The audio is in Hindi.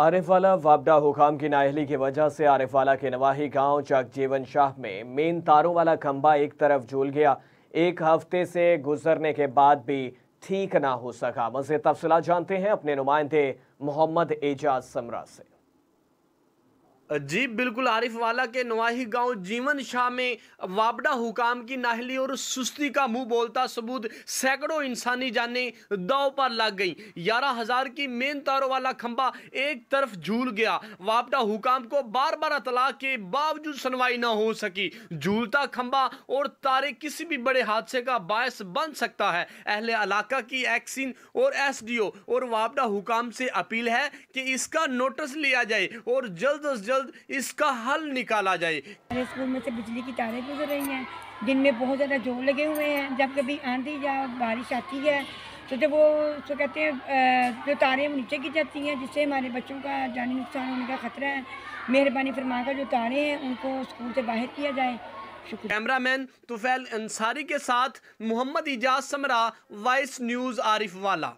आरिफवाला वाबडा हुकाम की नाहली की वजह से आरिफवाला के नवाही गांव जगजीवन शाह में मेन तारों वाला खंबा एक तरफ झूल गया एक हफ्ते से गुजरने के बाद भी ठीक ना हो सका मजे तफसला जानते हैं अपने नुमाइंदे मोहम्मद एजाज समरा से जी बिल्कुल आरिफ वाला के नवाही गांव जीवन शाह में वाबड़ा हुकाम की नाहली और सुस्ती का मुंह बोलता सबूत सैकड़ों इंसानी जाने दाव पर लग गई ग्यारह हजार की मेन तारों वाला खंबा एक तरफ झूल गया वाबड़ा हुकाम को बार बार अतला के बावजूद सुनवाई ना हो सकी झूलता खंबा और तारे किसी भी बड़े हादसे का बायस बन सकता है अहले इलाका की एक्सिन और एस और वापडा हुकाम से अपील है कि इसका नोटिस लिया जाए और जल्द अज जल्द जल्द इसका हल निकाला जाए स्कूल में से बिजली की तारें गुजर रही हैं दिन में बहुत ज़्यादा जोर लगे हुए हैं जब कभी आंधी या बारिश आती है तो जब वो उसको कहते हैं जो तारें वो नीचे की जाती हैं जिससे हमारे बच्चों का जानी नुकसान होने का खतरा है मेहरबानी फरमा का जो तारें हैं उनको स्कूल से बाहर किया जाए मैन तुफैल अंसारी के साथ मोहम्मद इजाज समरा वाइस न्यूज़ आरिफ वाला